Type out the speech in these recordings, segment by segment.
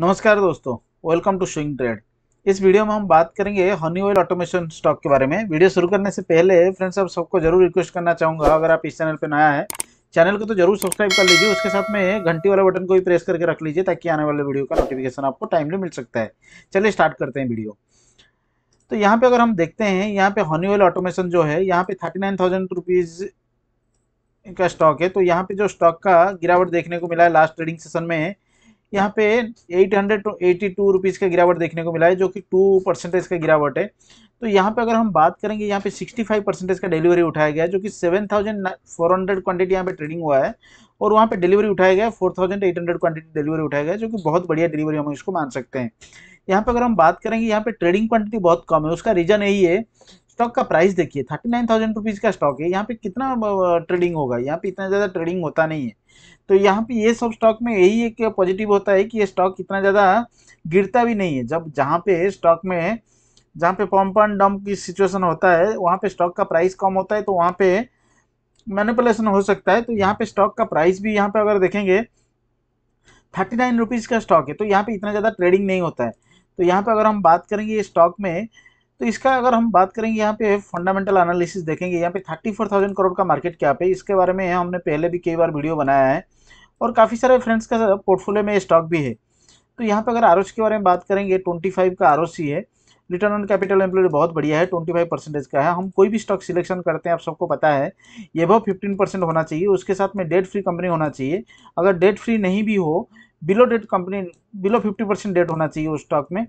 नमस्कार दोस्तों welcome to swing trade इस वीडियो में हम बात करेंगे हनी ऑयल ऑटोमेशन स्टॉक के बारे में वीडियो शुरू करने से पहले फ्रेंड्स आप सबको जरूर रिक्वेस्ट करना चाहूँगा अगर आप इस चैनल पर नया है चैनल को तो जरूर सब्सक्राइब कर लीजिए उसके साथ में घंटी वाला बटन को भी प्रेस करके रख लीजिए ताकि आने वाले वीडियो का नोटिफिकेशन आपको टाइमली मिल सकता है चलिए स्टार्ट करते हैं वीडियो तो यहाँ पे अगर हम देखते हैं यहाँ पे हनी ऑयल ऑटोमेशन जो है यहाँ पे थर्टी नाइन थाउजेंड रुपीज़ का स्टॉक है तो यहाँ पे जो स्टॉक का गिरावट देखने को मिला है लास्ट ट्रेडिंग सेशन में यहाँ पे eight hundred eighty two rupees का गिरावट देखने को मिला है जो कि टू परसेंटेज का गिरावट है तो यहाँ पे अगर हम बात करेंगे यहाँ पे सिक्सटी फाइव परसेंटेज का डिलीवरी उठाया गया है जो कि seven thousand four hundred quantity यहाँ पे ट्रेडिंग हुआ है और वहाँ पे डिलीवरी उठाया गया four thousand eight hundred quantity delivery उठाया गया जो कि बहुत बढ़िया डिलीवरी हम इसको मान सकते हैं यहाँ पर अगर हम बात करेंगे यहाँ पे ट्रेडिंग क्वांटिटी बहुत कम है उसका रीज़न यही है स्टॉक का प्राइस देखिए थर्टी नाइन थाउजेंड रुपीज़ का स्टॉक है यहाँ पे कितना ट्रेडिंग होगा यहाँ पे इतना ज़्यादा ट्रेडिंग होता नहीं है तो यहाँ पे ये सब स्टॉक में यही एक पॉजिटिव होता है कि ये स्टॉक इतना ज़्यादा गिरता भी नहीं है जब जहाँ पे स्टॉक में जहाँ पे पम्प एंड डम्प की सिचुएशन होता है वहाँ पे स्टॉक का प्राइस कम होता है तो वहाँ पे मैनिपुलेशन हो सकता है तो यहाँ पे स्टॉक का प्राइस भी यहाँ पे अगर देखेंगे थर्टी नाइन रुपीज़ का स्टॉक है तो यहाँ पे इतना ज़्यादा ट्रेडिंग नहीं होता है तो यहाँ पे अगर हम बात करेंगे ये स्टॉक में तो इसका अगर हम बात करेंगे यहाँ पे फंडामेंटल एनालिसिस देखेंगे यहाँ पे थर्टी फोर थाउजेंड करोड़ का मार्केट क्या पे इसके बारे में हमने पहले भी कई बार वीडियो बनाया है और काफ़ी सारे फ्रेंड्स का पोर्टफोलियो में स्टॉक भी है तो यहाँ पे अगर आर के बारे में बात करेंगे ट्वेंटी फाइव का आर है रिटर्न ऑन कैपिटल एम्प्लॉय बहुत बढ़िया है ट्वेंटी फाइव परसेंटेज का है हम कोई भी स्टॉक सिलेक्शन करते हैं आप सबको पता है ये भाव फिफ्टीन परसेंट होना चाहिए उसके साथ में डेट फ्री कंपनी होना चाहिए अगर डेट फ्री नहीं भी हो below debt company below fifty percent debt होना चाहिए उस स्टॉक में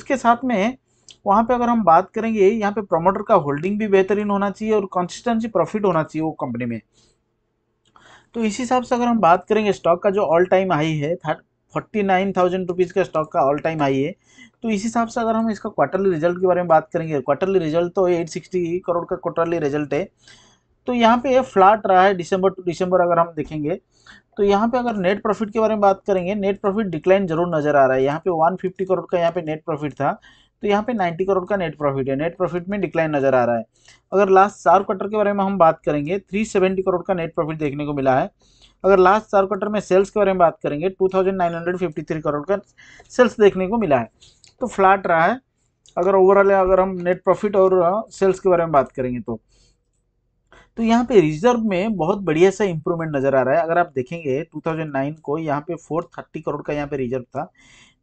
उसके साथ में वहाँ पे अगर हम बात करेंगे यहाँ पे प्रमोटर का होल्डिंग भी बेहतरीन होना चाहिए और कंसिस्टेंसी प्रॉफिट होना चाहिए वो कंपनी में तो इस हिसाब से अगर हम बात करेंगे स्टॉक का जो ऑल टाइम हाई है फोर्टी नाइन थाउजेंड रुपीज़ का स्टॉक का ऑल टाइम हाई है तो इस हिसाब से अगर हम इसका क्वार्टरली रिजल्ट के बारे में बात करेंगे क्वार्टरली रिजल्ट तो एट सिक्सटी करोड़ का क्वार्टरली रिजल्ट है तो यहाँ पे फ्लैट रहा है दिसंबर टू दिसंबर अगर हम देखेंगे तो यहाँ पे अगर नेट प्रॉफिट के बारे में बात करेंगे नेट प्रॉफिट डिक्लाइन जरूर नज़र आ रहा है यहाँ पे फिफ्टी करोड़ का यहाँ पे नेट प्रॉफिट था तो यहाँ पे 90 करोड़ का नेट प्रॉफिट है नेट प्रॉफिट में डिक्लाइन नजर आ रहा है अगर लास्ट चार क्वार्टर के बारे में हम बात करेंगे 370 करोड़ का नेट प्रॉफिट देखने को मिला है अगर लास्ट चार क्वार्टर में सेल्स के बारे में बात करेंगे 2953 करोड़ का सेल्स देखने को मिला है तो फ्लैट रहा है अगर ओवरऑल अगर हम नेट प्रॉफिट और सेल्स के बारे में बात करेंगे तो तो यहाँ पे रिजर्व में बहुत बढ़िया सा इंप्रूवमेंट नज़र आ रहा है अगर आप देखेंगे 2009 को यहाँ पे 430 करोड़ का यहाँ पे रिजर्व था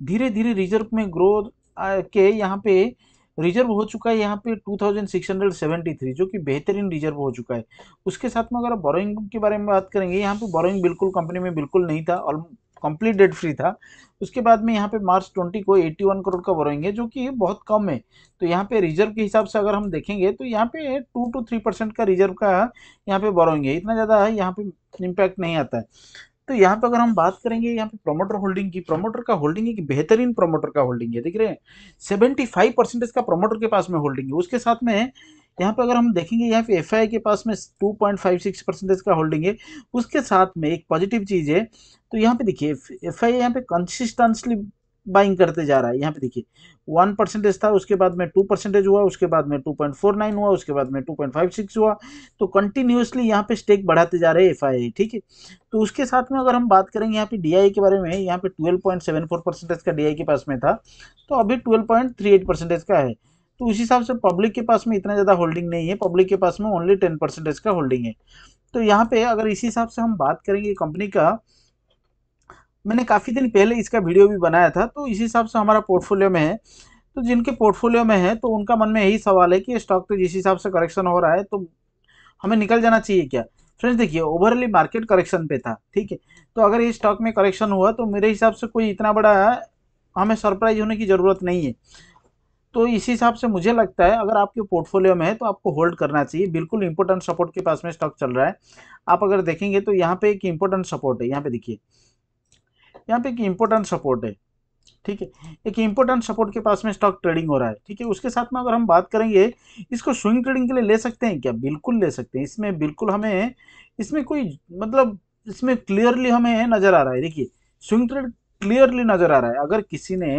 धीरे धीरे रिजर्व में ग्रोथ के यहाँ पे रिजर्व हो चुका है यहाँ पे 2673 जो कि बेहतरीन रिजर्व हो चुका है उसके साथ में अगर आप बोरोइंग के बारे में बात करेंगे यहाँ पे बोरोइंग बिल्कुल कंपनी में बिल्कुल नहीं था और कंप्लीट डेट फ्री था उसके बाद में यहाँ पे मार्च 20 को 81 करोड़ का बोरोइंग है जो कि बहुत कम है तो यहाँ पे रिजर्व के हिसाब से अगर हम देखेंगे तो यहाँ पे टू टू थ्री परसेंट का रिजर्व का यहाँ पे बोरोइंग है इतना ज़्यादा यहाँ पे इम्पैक्ट नहीं आता है तो यहाँ पे अगर हम बात करेंगे यहाँ पे प्रोमोटर होल्डिंग की प्रोमोटर का होल्डिंग एक बेहतरीन प्रोमोटर का होल्डिंग है देख रहे हैं सेवेंटी फाइव परसेंटेज का प्रोमोटर के पास में होल्डिंग है उसके साथ में यहाँ पे अगर हम देखेंगे यहाँ पे एफ के पास में two point five six percentage का होल्डिंग है उसके साथ में एक पॉजिटिव चीज़ है तो यहाँ पे देखिए एफ आई यहाँ पे कंसिस्टेंसली बाइंग करते जा रहा है यहाँ पे देखिए वन परसेंटेज था उसके बाद में टू परसेंटेज हुआ उसके बाद में टू पॉइंट फोर नाइन हुआ उसके बाद में टू पॉइंट फाइव सिक्स हुआ तो कंटिन्यूसली यहाँ पे स्टेक बढ़ाते जा रहे हैं एफ ठीक है तो उसके साथ में अगर हम बात करेंगे यहाँ पे डी के बारे में यहाँ पे ट्वेल्व परसेंटेज का डी के पास में था तो अभी ट्वेल्व परसेंटेज का है तो उस हिसाब से पब्लिक के पास में इतना ज़्यादा होल्डिंग नहीं है पब्लिक के पास में ओनली टेन का होल्डिंग है तो यहाँ पे अगर इसी हिसाब से हम बात करेंगे कंपनी का मैंने काफ़ी दिन पहले इसका वीडियो भी बनाया था तो इस हिसाब से हमारा पोर्टफोलियो में है तो जिनके पोर्टफोलियो में है तो उनका मन में यही सवाल है कि स्टॉक तो जिस हिसाब से करेक्शन हो रहा है तो हमें निकल जाना चाहिए क्या फ्रेंड्स देखिए ओवरली मार्केट करेक्शन पे था ठीक है तो अगर ये स्टॉक में करेक्शन हुआ तो मेरे हिसाब से कोई इतना बड़ा हमें सरप्राइज होने की ज़रूरत नहीं है तो इस हिसाब से मुझे लगता है अगर आपके पोर्टफोलियो में है तो आपको होल्ड करना चाहिए बिल्कुल इंपॉर्टेंट सपोर्ट के पास में स्टॉक चल रहा है आप अगर देखेंगे तो यहाँ पे एक इम्पोर्टेंट सपोर्ट है यहाँ पे देखिए यहाँ पे एक इम्पोर्टेंट सपोर्ट है ठीक है एक इम्पोर्टेंट सपोर्ट के पास में स्टॉक ट्रेडिंग हो रहा है ठीक है उसके साथ में अगर हम बात करेंगे इसको स्विंग ट्रेडिंग के लिए ले सकते हैं क्या बिल्कुल ले सकते हैं इसमें बिल्कुल हमें इसमें कोई मतलब इसमें क्लियरली हमें नज़र आ रहा है देखिए स्विंग ट्रेड क्लियरली नज़र आ रहा है अगर किसी ने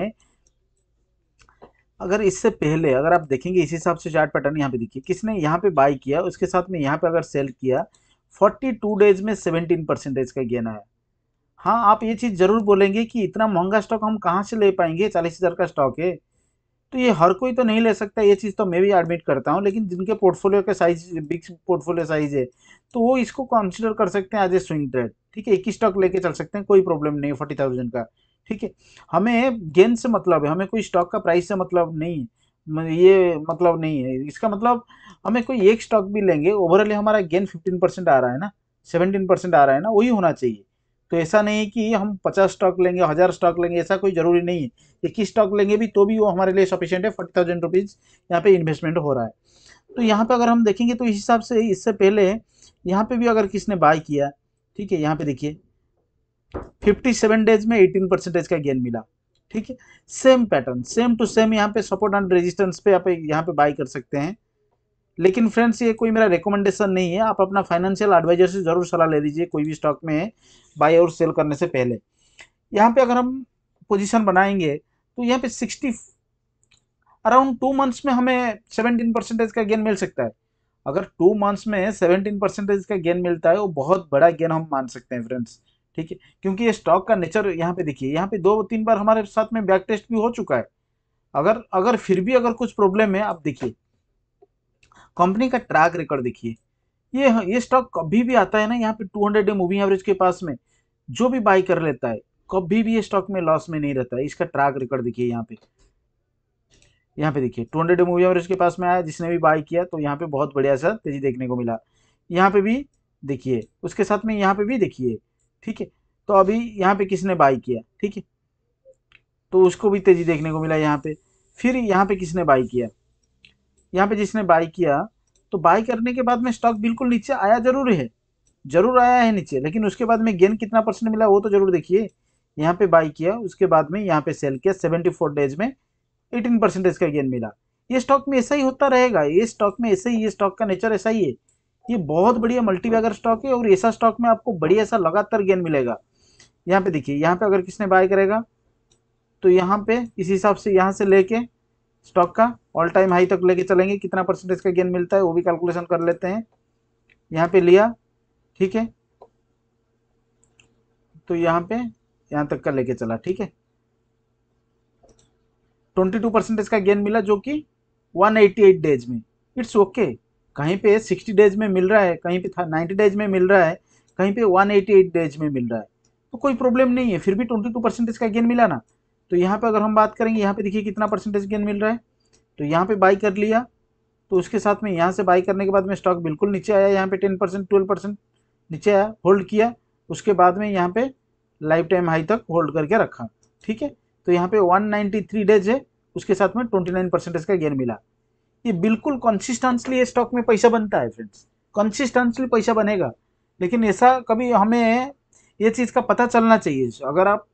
अगर इससे पहले अगर आप देखेंगे इस हिसाब से चार्ट पैटर्न यहाँ पे देखिए किसने यहाँ पे बाई किया उसके साथ में यहाँ पे अगर सेल किया 42 डेज में 17 परसेंटेज का गेन आया हाँ आप ये चीज़ ज़रूर बोलेंगे कि इतना महंगा स्टॉक हम कहाँ से ले पाएंगे चालीस हज़ार का स्टॉक है तो ये हर कोई तो नहीं ले सकता ये चीज़ तो मैं भी एडमिट करता हूँ लेकिन जिनके पोर्टफोलियो का साइज बिग पोर्टफोलियो साइज है तो वो इसको कंसिडर कर सकते हैं एज ए स्विंग ट्रेड ठीक है एक ही स्टॉक लेके चल सकते हैं कोई प्रॉब्लम नहीं फोर्टी थाउजेंड का ठीक है हमें गेंद से मतलब है हमें कोई स्टॉक का प्राइस से मतलब नहीं है ये मतलब नहीं है इसका मतलब हमें कोई एक स्टॉक भी लेंगे ओवरऑल हमारा गेंद फिफ्टीन परसेंट आ रहा है ना सेवनटीन परसेंट आ रहा है ना वही होना चाहिए तो ऐसा नहीं कि हम पचास स्टॉक लेंगे हज़ार स्टॉक लेंगे ऐसा कोई ज़रूरी नहीं है इक्कीस स्टॉक लेंगे भी तो भी वो हमारे लिए सफिशियंट है फोर्टी थाउजेंड रुपीज़ यहाँ पर इन्वेस्टमेंट हो रहा है तो यहाँ पे अगर हम देखेंगे तो इस हिसाब से इससे पहले यहाँ पे भी अगर किसने बाय किया ठीक है यहाँ पे देखिए फिफ्टी सेवन डेज में एटीन परसेंटेज का गेन मिला ठीक है same pattern same to same यहाँ पे सपोर्ट एंड रेजिस्टेंस पे आप यहाँ पे बाई कर सकते हैं लेकिन फ्रेंड्स ये कोई मेरा रिकमेंडेशन नहीं है आप अपना फाइनेंशियल एडवाइजर से ज़रूर सलाह ले लीजिए कोई भी स्टॉक में बाय और सेल करने से पहले यहाँ पे अगर हम पोजीशन बनाएंगे तो यहाँ पे 60 अराउंड टू मंथ्स में हमें 17 परसेंटेज का गेन मिल सकता है अगर टू मंथ्स में 17 परसेंटेज का गेन मिलता है वो बहुत बड़ा गेन हम मान सकते हैं फ्रेंड्स ठीक है क्योंकि ये स्टॉक का नेचर यहाँ पे देखिए यहाँ पे दो तीन बार हमारे साथ में बैक टेस्ट भी हो चुका है अगर अगर फिर भी अगर कुछ प्रॉब्लम है आप देखिए कंपनी का ट्रैक रिकॉर्ड देखिए ये ये स्टॉक कभी भी आता है ना यहाँ पे 200 डे मूविंग एवरेज के पास में जो भी बाई कर लेता है कभी भी ये स्टॉक में लॉस में नहीं रहता है इसका ट्रैक रिकॉर्ड देखिए यहाँ पे यहाँ पे देखिए 200 डे मूविंग एवरेज के पास में आया जिसने भी बाई किया तो यहाँ पे बहुत बढ़िया सा तेजी देखने को मिला यहाँ पे भी देखिए उसके साथ में यहाँ पे भी देखिए ठीक है तो अभी यहाँ पे किसने बाई किया ठीक है तो उसको भी तेजी देखने को मिला यहाँ पे फिर यहाँ पे किसने बाई किया यहाँ पे जिसने बाई किया तो बाई करने के बाद में स्टॉक बिल्कुल नीचे आया जरूर है जरूर आया है नीचे लेकिन उसके बाद में गेन कितना परसेंट मिला वो तो जरूर देखिए यहाँ पे बाई किया उसके बाद में यहाँ पे सेल किया सेवेंटी फोर डेज में एटीन परसेंटेज का गेन मिला ये स्टॉक में ऐसा ही होता रहेगा ये स्टॉक में ऐसे ही ये स्टॉक का नेचर ऐसा ही है ये बहुत बढ़िया मल्टी बैगर स्टॉक है और ऐसा स्टॉक में आपको बढ़िया ऐसा लगातार गेन मिलेगा यहाँ पे देखिए यहाँ पे अगर किसने बाय करेगा तो यहाँ पे इस हिसाब से यहाँ से लेके स्टॉक का ऑल टाइम हाई तक लेके चलेंगे कितना परसेंटेज का गेन मिलता है वो भी कैलकुलेशन कर लेते हैं यहाँ पे लिया ठीक है तो यहाँ पे यहाँ तक का लेके चला ठीक है 22 परसेंटेज का गेन मिला जो कि 188 डेज में इट्स ओके okay. कहीं पे 60 डेज में मिल रहा है कहीं पे 90 डेज में मिल रहा है कहीं पे 188 डेज में मिल रहा है तो कोई प्रॉब्लम नहीं है फिर भी 22 परसेंटेज का गेन मिला ना तो यहाँ पे अगर हम बात करेंगे यहाँ पे देखिए कितना परसेंटेज गेन मिल रहा है तो यहाँ पे बाई कर लिया तो उसके साथ में यहाँ से बाई करने के बाद में स्टॉक बिल्कुल नीचे आया यहाँ पे टेन परसेंट ट्वेल्व परसेंट नीचे आया होल्ड किया उसके बाद में यहाँ पे लाइफ टाइम हाई तक होल्ड करके रखा ठीक है तो यहाँ पे थ्री डेज है उसके साथ में नाइन परसेंटेज का गेन मिला ये बिल्कुल कंसिस्टेंसली ये स्टॉक में पैसा बनता है फ्रेंड्स कंसिस्टेंसली पैसा बनेगा लेकिन ऐसा कभी हमें ये चीज़ का पता चलना चाहिए अगर आप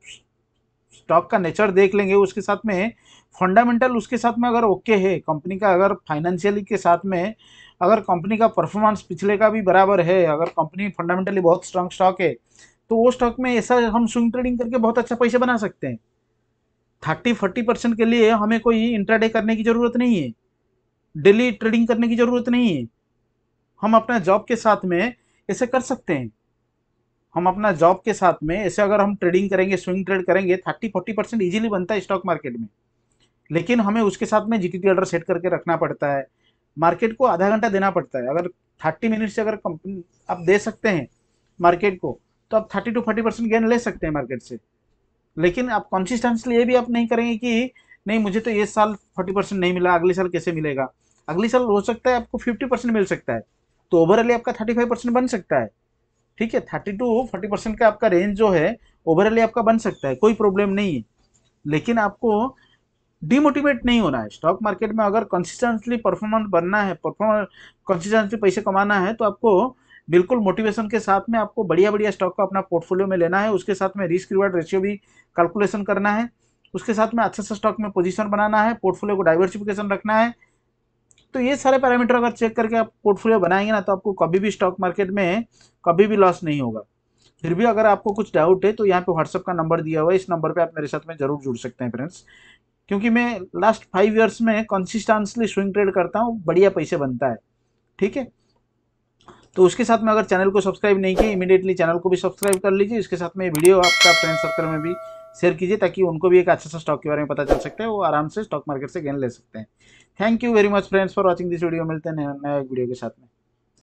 स्टॉक का नेचर देख लेंगे उसके साथ में फंडामेंटल उसके साथ में अगर ओके है कंपनी का अगर फाइनेंशियली के साथ में अगर कंपनी का परफॉर्मेंस पिछले का भी बराबर है अगर कंपनी फंडामेंटली बहुत स्ट्रांग स्टॉक है तो वो स्टॉक में ऐसा हम स्विंग ट्रेडिंग करके बहुत अच्छा पैसे बना सकते हैं थर्टी फोर्टी परसेंट के लिए हमें कोई इंट्राडे करने की ज़रूरत नहीं है डेली ट्रेडिंग करने की ज़रूरत नहीं है हम अपना जॉब के साथ में ऐसे कर सकते हैं हम अपना जॉब के साथ में ऐसे अगर हम ट्रेडिंग करेंगे स्विंग ट्रेड करेंगे थर्टी फोर्टी परसेंट ईजिली बनता है स्टॉक मार्केट में लेकिन हमें उसके साथ में जी टी ऑर्डर सेट करके रखना पड़ता है मार्केट को आधा घंटा देना पड़ता है अगर थर्टी मिनट से अगर कंपनी आप दे सकते हैं मार्केट को तो आप thirty to forty percent gain ले सकते हैं मार्केट से लेकिन आप कंसिस्टेंसली ये भी आप नहीं करेंगे कि नहीं मुझे तो ये साल फोर्टी परसेंट नहीं मिला अगले साल कैसे मिलेगा अगले साल हो सकता है आपको फिफ्टी परसेंट मिल सकता है तो ओवरऑल आपका थर्टी फाइव परसेंट बन सकता है ठीक है थर्टी टू फोर्टी परसेंट का आपका रेंज जो है ओवरऑली आपका बन सकता है कोई प्रॉब्लम नहीं है लेकिन आपको डिमोटिवेट नहीं होना है स्टॉक मार्केट में अगर कंसिस्टेंटली परफॉर्मेंस बनना है परफॉर्मेंस कंसिस्टेंटली पैसे कमाना है तो आपको बिल्कुल मोटिवेशन के साथ में आपको बढ़िया बढ़िया स्टॉक को अपना पोर्टफोलियो में लेना है उसके साथ में रिस्क रिवार्ड रेशियो भी कैलकुलेशन करना है उसके साथ में अच्छे से स्टॉक में पोजीशन बनाना है पोर्टफोलियो को डाइवर्सिफिकेशन रखना है तो ये सारे पैरामीटर अगर चेक करके आप पोर्टफोलियो बनाएंगे ना तो आपको कभी भी स्टॉक मार्केट में कभी भी लॉस नहीं होगा फिर भी अगर आपको कुछ डाउट है तो यहाँ पे व्हाट्सअप का नंबर दिया हुआ है इस नंबर पे आप मेरे साथ में जरूर जुड़ सकते हैं फ्रेंड्स क्योंकि मैं लास्ट फाइव ईयर्स में कंसिस्टेंसली स्विंग ट्रेड करता हूँ बढ़िया पैसे बनता है ठीक है तो उसके साथ में अगर चैनल को सब्सक्राइब नहीं किया इमीडिएटली चैनल को भी सब्सक्राइब कर लीजिए इसके साथ में वीडियो आपका फ्रेंड सर्कल में भी शेयर कीजिए ताकि उनको भी एक अच्छा सा स्टॉक के बारे में पता चल सकता है वो आराम से स्टॉक मार्केट से गेन ले सकते हैं thank you very much friends for watching this video मिलते हैं नए वीडियो के साथ में